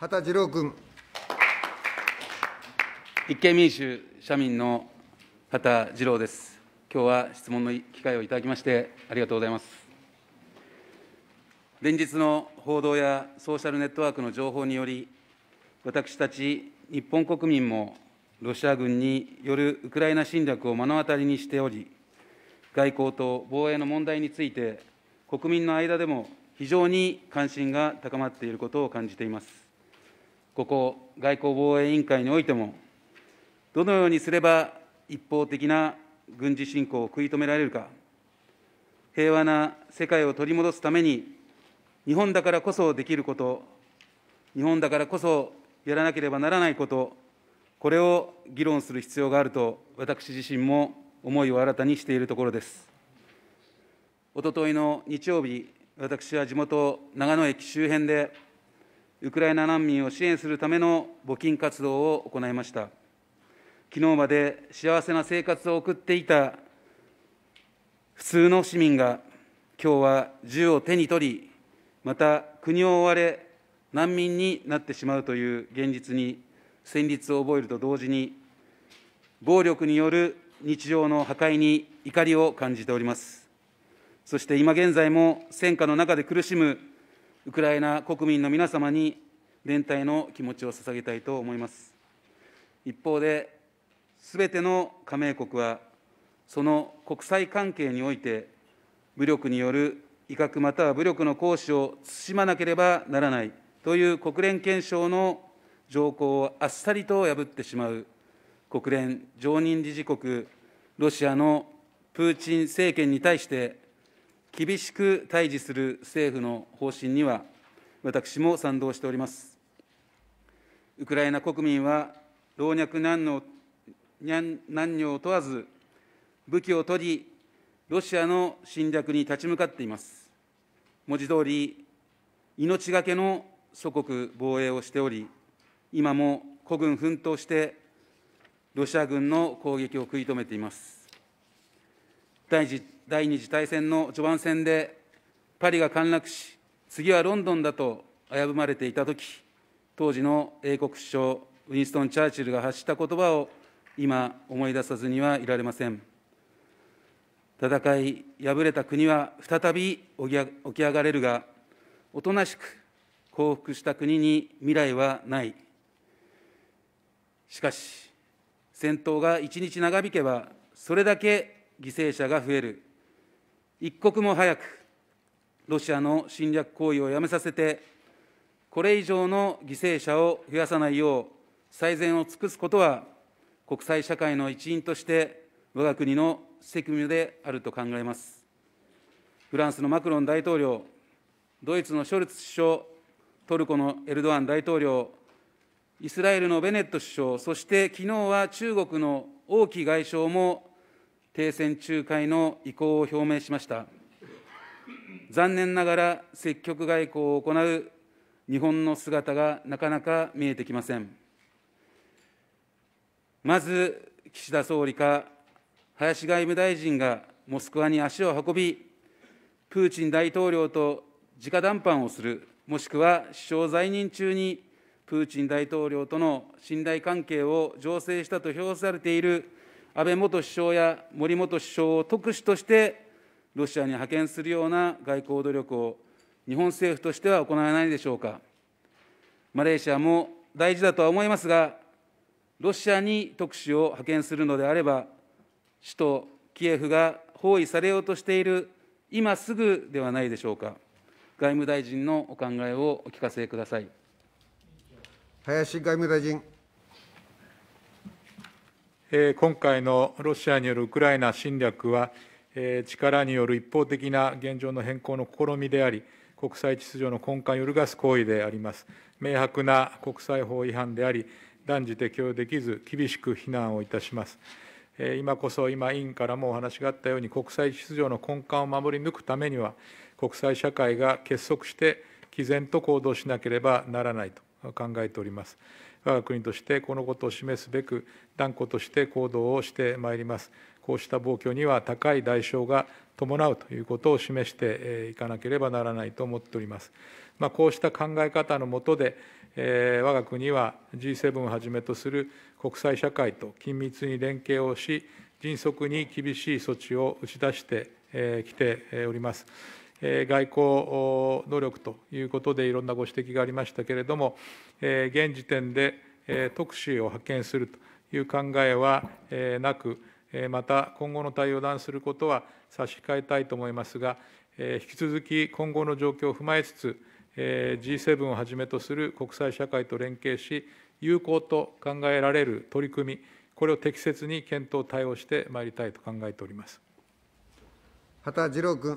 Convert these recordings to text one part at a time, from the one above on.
畑次郎君。立憲民主・社民の畑次郎です。今日は質問の機会をいただきまして、ありがとうございます。連日の報道やソーシャルネットワークの情報により、私たち日本国民もロシア軍によるウクライナ侵略を目の当たりにしており、外交と防衛の問題について、国民の間でも非常に関心が高まっていることを感じています。ここ外交防衛委員会においても、どのようにすれば一方的な軍事侵攻を食い止められるか、平和な世界を取り戻すために、日本だからこそできること、日本だからこそやらなければならないこと、これを議論する必要があると、私自身も思いを新たにしているところです。おとといの日曜日、私は地元、長野駅周辺で、ウクライナ難民を支援するための募金活動を行いました。昨日まで幸せな生活を送っていた普通の市民が、今日は銃を手に取り、また国を追われ、難民になってしまうという現実に戦慄を覚えると同時に、暴力による日常の破壊に怒りを感じております。そして今現在も戦火の中で苦しむウクライナ国民の皆様に連帯の気持ちを捧げたいと思います。一方で、すべての加盟国は、その国際関係において、武力による威嚇または武力の行使を慎まなければならないという国連憲章の条項をあっさりと破ってしまう国連常任理事国ロシアのプーチン政権に対して厳しく対峙する政府の方針には、私も賛同しております。ウクライナ国民は老若男女男女を問わず、武器を取り、ロシアの侵略に立ち向かっています。文字通り、命がけの祖国防衛をしており、今も孤軍奮闘して、ロシア軍の攻撃を食い止めています。第二次大戦の序盤戦でパリが陥落し、次はロンドンだと危ぶまれていたとき、当時の英国首相、ウィンストン・チャーチルが発した言葉を今、思い出さずにはいられません。戦い敗れた国は再び起き上がれるが、おとなしく降伏した国に未来はない。しかし、戦闘が一日長引けば、それだけ犠牲者が増える、一刻も早くロシアの侵略行為をやめさせて、これ以上の犠牲者を増やさないよう、最善を尽くすことは、国際社会の一員として、我が国の責務であると考えます。フランスのマクロン大統領、ドイツのショルツ首相、トルコのエルドアン大統領、イスラエルのベネット首相、そして昨日は中国の王毅外相も停戦仲介の意向を表明しました。残念ながら積極外交を行う日本の姿がなかなか見えてきません。まず、岸田総理か林外務大臣がモスクワに足を運び、プーチン大統領と直談判をする、もしくは首相在任中にプーチン大統領との信頼関係を醸成したと評されている安倍元首相や森元首相を特使としてロシアに派遣するような外交努力を日本政府としては行わないでしょうか。マレーシアも大事だとは思いますが、ロシアに特使を派遣するのであれば、首都キエフが包囲されようとしている今すぐではないでしょうか。外務大臣のお考えをお聞かせください。林外務大臣。今回のロシアによるウクライナ侵略は、力による一方的な現状の変更の試みであり、国際秩序の根幹を揺るがす行為であります。明白な国際法違反であり、断じて許容できず、厳しく非難をいたします。今こそ、今、委員からもお話があったように、国際秩序の根幹を守り抜くためには、国際社会が結束して、毅然と行動しなければならないと考えております。我が国としてこのことを示すべく断固として行動をしてまいりますこうした暴挙には高い代償が伴うということを示していかなければならないと思っております。まあ、こうした考え方の下で、えー、我が国は G7 をはじめとする国際社会と緊密に連携をし、迅速に厳しい措置を打ち出してき、ております。外交努力ということでいろんなご指摘がありましたけれども、現時点で特使を派遣するという考えはなく、また今後の対応を断することは差し控えたいと思いますが、引き続き今後の状況を踏まえつつ、G7 をはじめとする国際社会と連携し、有効と考えられる取り組み、これを適切に検討、対応してまいりたいと考えております。畑次郎君。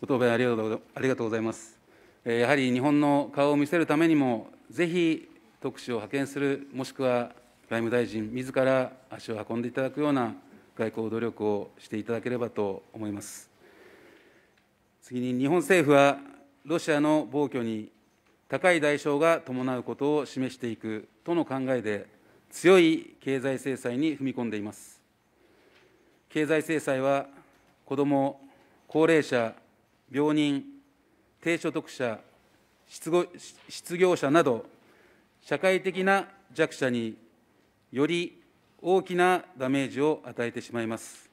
ご答弁ありがとうありがとうございます。やはり日本の顔を見せるためにも、ぜひ特使を派遣する、もしくは外務大臣自ら足を運んでいただくような外交努力をしていただければと思います。次に、日本政府はロシアの暴挙に高い代償が伴うことを示していくとの考えで、強い経済制裁に踏み込んでいます。経済制裁は子ども、高齢者、病人、低所得者、失業者など、社会的な弱者により大きなダメージを与えてしまいます。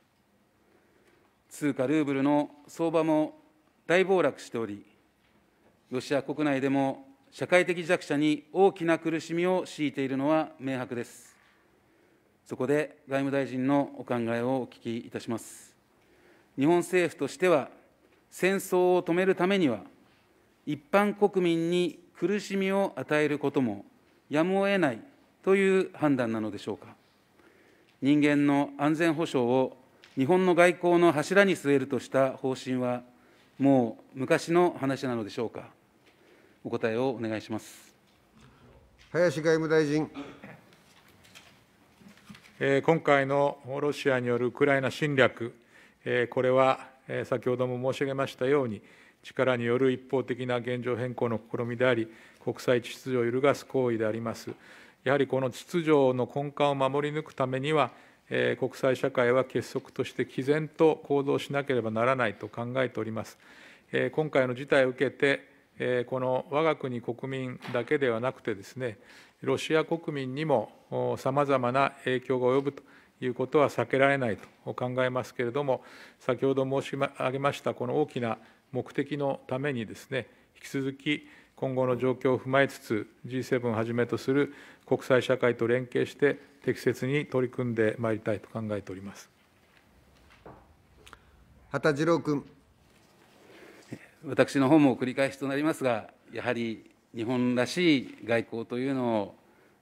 通貨ルーブルの相場も大暴落しており、ロシア国内でも社会的弱者に大きな苦しみを強いているのは明白です。そこで外務大臣のお考えをお聞きいたします。日本政府としては戦争を止めるためには、一般国民に苦しみを与えることもやむを得ないという判断なのでしょうか。人間の安全保障を日本の外交の柱に据えるとした方針は、もう昔の話なのでしょうか。お答えをお願いします。林外務大臣。今回のロシアによるウクライナ侵略、これは先ほども申し上げましたように、力による一方的な現状変更の試みであり、国際秩序を揺るがす行為であります。やはりこの秩序の根幹を守り抜くためには、国際社会は結束として毅然と行動しなければならないと考えております。今回の事態を受けて、この我が国国民だけではなくてですね、ロシア国民にもさまざまな影響が及ぶと。いうことは避けられないと考えますけれども先ほど申し上げましたこの大きな目的のためにですね引き続き今後の状況を踏まえつつ G7 をはじめとする国際社会と連携して適切に取り組んでまいりたいと考えております畑次郎君。私の方も繰り返しとなりますがやはり日本らしい外交というのを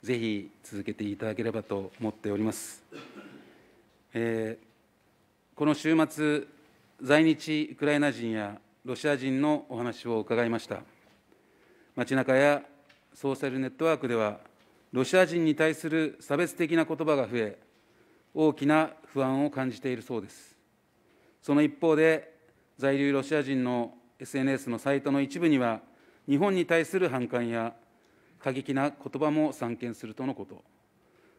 ぜひ続けていただければと思っております。えー、この週末、在日ウクライナ人やロシア人のお話を伺いました。街中やソーシャルネットワークでは、ロシア人に対する差別的な言葉が増え、大きな不安を感じているそうです。その一方で、在留ロシア人の SNS のサイトの一部には、日本に対する反感や過激な言葉も散見するとのこと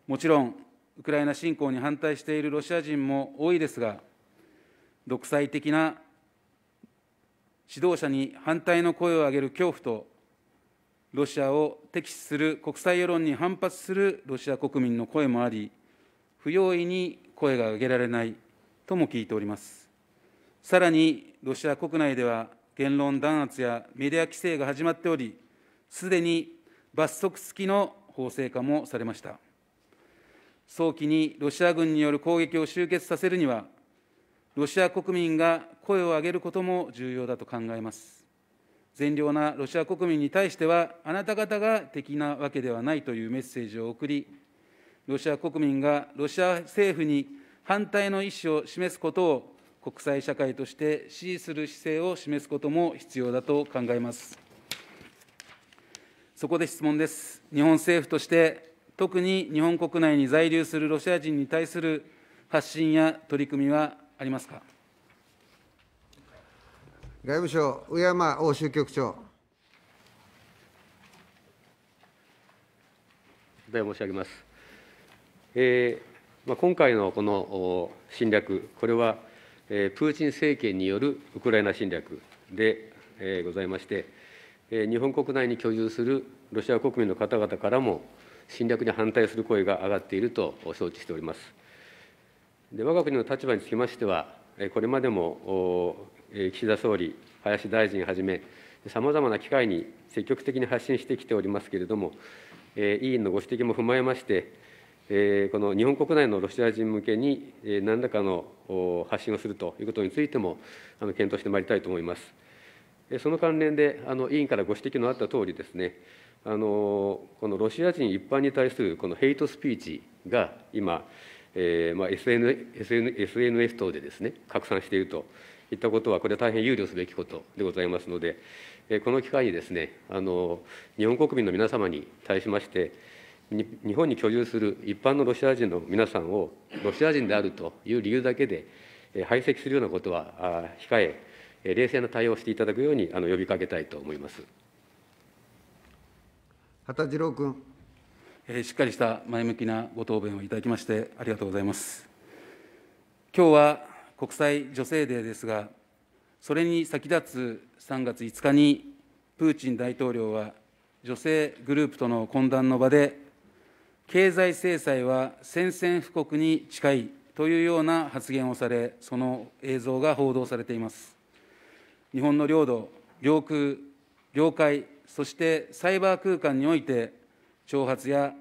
もちろんウクライナ侵攻に反対しているロシア人も多いですが独裁的な指導者に反対の声を上げる恐怖とロシアを敵視する国際世論に反発するロシア国民の声もあり不用意に声が上げられないとも聞いておりますさらにロシア国内では言論弾圧やメディア規制が始まっておりすでに罰則付きの法制化もされました。早期にロシア軍による攻撃を終結させるには、ロシア国民が声を上げることも重要だと考えます。善良なロシア国民に対しては、あなた方が敵なわけではないというメッセージを送り、ロシア国民がロシア政府に反対の意思を示すことを国際社会として支持する姿勢を示すことも必要だと考えます。そこで質問です。日本政府として、特に日本国内に在留するロシア人に対する発信や取り組みはありますか外務省、上山欧州局長。お答え申し上げます。えーまあ、今回のこの侵略、これは、えー、プーチン政権によるウクライナ侵略で、えー、ございまして、日本国内に居住するロシア国民の方々からも侵略に反対する声が上がっていると承知しております。で我が国の立場につきましては、これまでも岸田総理、林大臣はじめ、さまざまな機会に積極的に発信してきておりますけれども、委員のご指摘も踏まえまして、この日本国内のロシア人向けに何らかの発信をするということについても検討してまいりたいと思います。その関連であの委員からご指摘のあったとおりですねあのこのロシア人一般に対するこのヘイトスピーチが今、えーまあ SN、SN SNS 等でですね拡散しているといったことはこれは大変憂慮すべきことでございますのでこの機会にですねあの日本国民の皆様に対しまして日本に居住する一般のロシア人の皆さんをロシア人であるという理由だけで排斥するようなことは控え冷静な対応をしていただくようにあの呼びかけたいと思います。畑次郎君。えしっかりした前向きなご答弁をいただきましてありがとうございます。今日は国際女性デーですが、それに先立つ3月5日にプーチン大統領は女性グループとの懇談の場で、経済制裁は宣戦布告に近いというような発言をされ、その映像が報道されています。日本の領土、領空、領海、そしてサイバー空間において、挑発や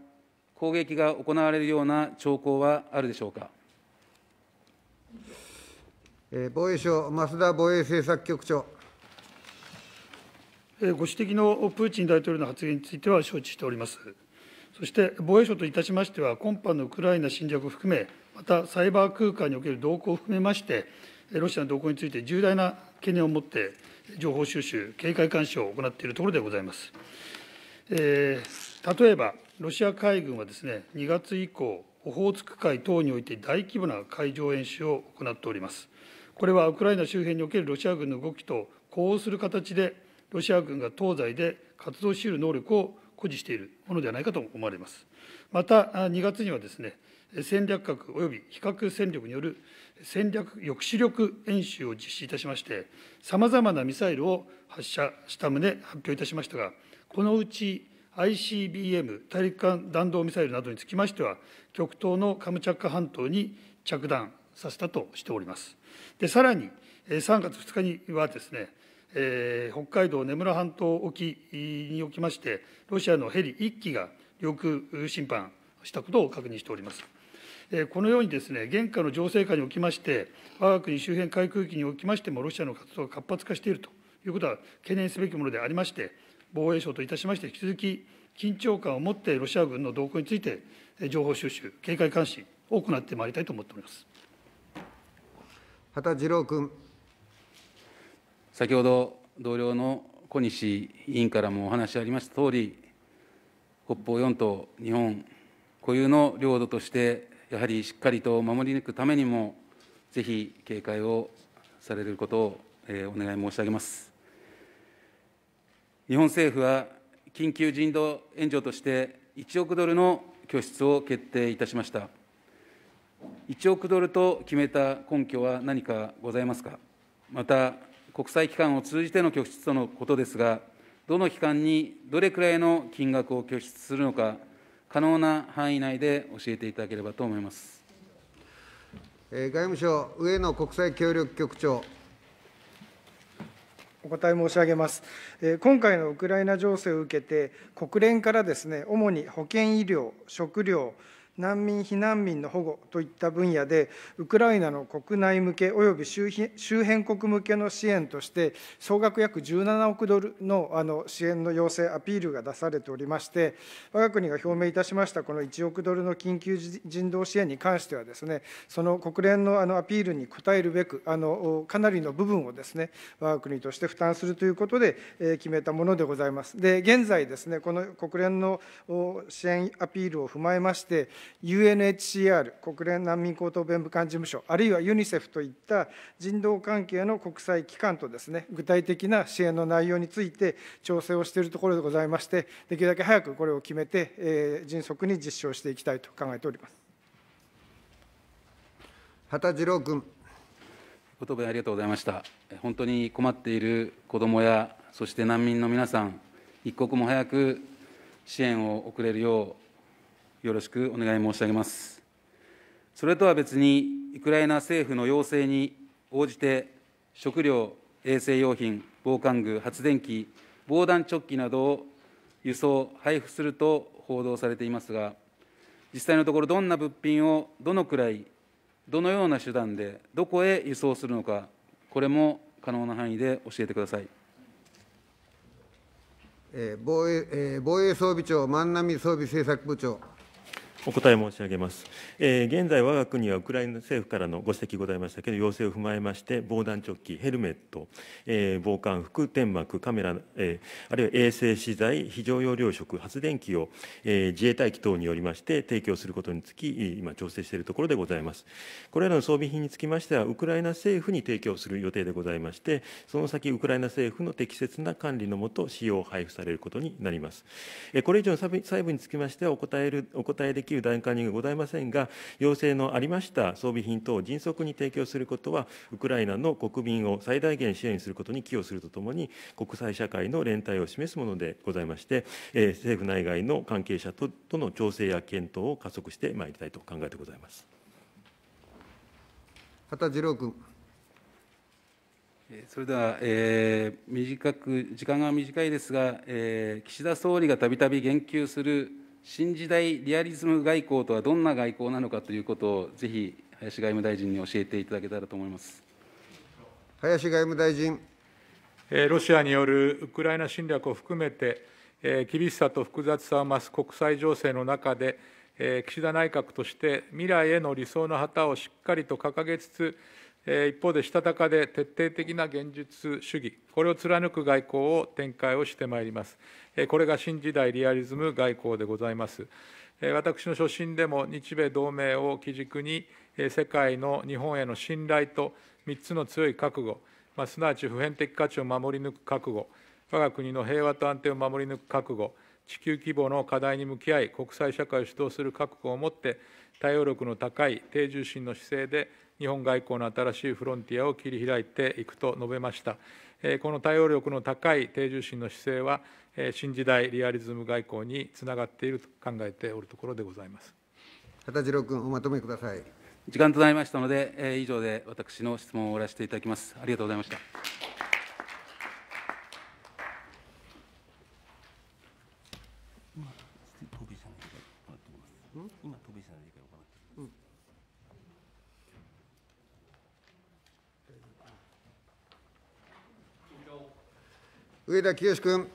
攻撃が行われるような兆候はあるでしょうか。防衛省、増田防衛政策局長。ご指摘のプーチン大統領の発言については承知しております。そして防衛省といたしましては、今般のウクライナ侵略を含め、またサイバー空間における動向を含めまして、ロシアの動向について重大な懸念を持って情報収集、警戒監視を行っているところでございます。えー、例えば、ロシア海軍はですね、2月以降、オホーツク海等において大規模な海上演習を行っております。これはウクライナ周辺におけるロシア軍の動きと呼応する形で、ロシア軍が東西で活動し得る能力を誇示しているものではないかと思われます。また、2月にはですね、戦略核及び非核戦力による戦略抑止力演習を実施いたしまして、さまざまなミサイルを発射した旨発表いたしましたが、このうち ICBM・ 大陸間弾道ミサイルなどにつきましては、極東のカムチャッカ半島に着弾させたとしております。でさらに、3月2日にはですね、えー、北海道根室半島沖におきまして、ロシアのヘリ1機が領空侵犯したことを確認しております。このようにですね、現下の情勢下におきまして、我が国周辺海空域におきましても、ロシアの活動が活発化しているということは懸念すべきものでありまして、防衛省といたしまして、引き続き緊張感を持ってロシア軍の動向について、情報収集、警戒監視を行ってまいりたいと思っております。畑次郎君。先ほど同僚の小西委員からもお話ありましたとおり、北方四島、日本固有の領土としてやはりしっかりと守り抜くためにも、ぜひ警戒をされることを、えお願い申し上げます。日本政府は緊急人道援助として1億ドルの拠出を決定いたしました。1億ドルと決めた根拠は何かございますか。また国際機関を通じての拠出とのことですが、どの機関にどれくらいの金額を拠出するのか。可能な範囲内で教えていただければと思います。外務省上野国際協力局長。お答え申し上げます。今回のウクライナ情勢を受けて、国連からですね、主に保健医療、食料、難民・避難民の保護といった分野で、ウクライナの国内向けおよび周辺国向けの支援として、総額約17億ドルの支援の要請、アピールが出されておりまして、我が国が表明いたしましたこの1億ドルの緊急人道支援に関してはですね、その国連のアピールに応えるべく、あのかなりの部分をですね、我が国として負担するということで、決めたものでございます。で、現在ですね、この国連の支援アピールを踏まえまして、UNHCR、国連難民高等弁務官事務所、あるいはユニセフといった人道関係の国際機関とですね、具体的な支援の内容について調整をしているところでございまして、できるだけ早くこれを決めて、えー、迅速に実証していきたいと考えております。畑次郎君。ご答弁ありがとうございました。本当に困っている子どもや、そして難民の皆さん、一刻も早く支援を送れるようよろしくお願い申し上げます。それとは別に、ウクライナ政府の要請に応じて、食料、衛生用品、防寒具、発電機、防弾チョッキなどを輸送、配布すると報道されていますが、実際のところ、どんな物品をどのくらい、どのような手段で、どこへ輸送するのか、これも可能な範囲で教えてください。防衛防衛装備庁、万波装備政策部長。お答え申し上げます、えー、現在、我が国はウクライナ政府からのご指摘ございましたけど、要請を踏まえまして、防弾チョッキ、ヘルメット、えー、防寒服、天幕、カメラ、えー、あるいは衛星資材、非常用糧食、発電機を、えー、自衛隊機等によりまして、提供することにつき、今、調整しているところでございます。これらの装備品につきましては、ウクライナ政府に提供する予定でございまして、その先、ウクライナ政府の適切な管理のもと、使用、配布されることになります。えー、これ以上の細部につきましては、お答えるお答えでききる段階にございませんが、要請のありました装備品等を迅速に提供することは、ウクライナの国民を最大限支援することに寄与するとともに、国際社会の連帯を示すものでございまして、えー、政府内外の関係者ととの調整や検討を加速してまいりたいと考えてございます。畑次郎君。それでは、えー、短く時間が短いですが、えー、岸田総理がたびたび言及する新時代リアリズム外交とはどんな外交なのかということを、ぜひ林外務大臣に教えていただけたらと思います林外務大臣。ロシアによるウクライナ侵略を含めて、厳しさと複雑さを増す国際情勢の中で、岸田内閣として未来への理想の旗をしっかりと掲げつつ、一方でしたたかで徹底的な現実主義、これを貫く外交を展開をしてまいります。これが新時代リアリズム外交でございます。私の所信でも日米同盟を基軸に、世界の日本への信頼と3つの強い覚悟、まあ、すなわち普遍的価値を守り抜く覚悟、我が国の平和と安定を守り抜く覚悟、地球規模の課題に向き合い、国際社会を主導する覚悟を持って、対応力の高い低重心の姿勢で日本外交の新しいフロンティアを切り開いていくと述べました。この対応力の高い定住心の姿勢は、新時代リアリズム外交につながっていると考えておるところでございます。畑次郎君、おまとめください。時間となりましたので、以上で私の質問を終わらせていただきます。ありがとうございました。上田清君。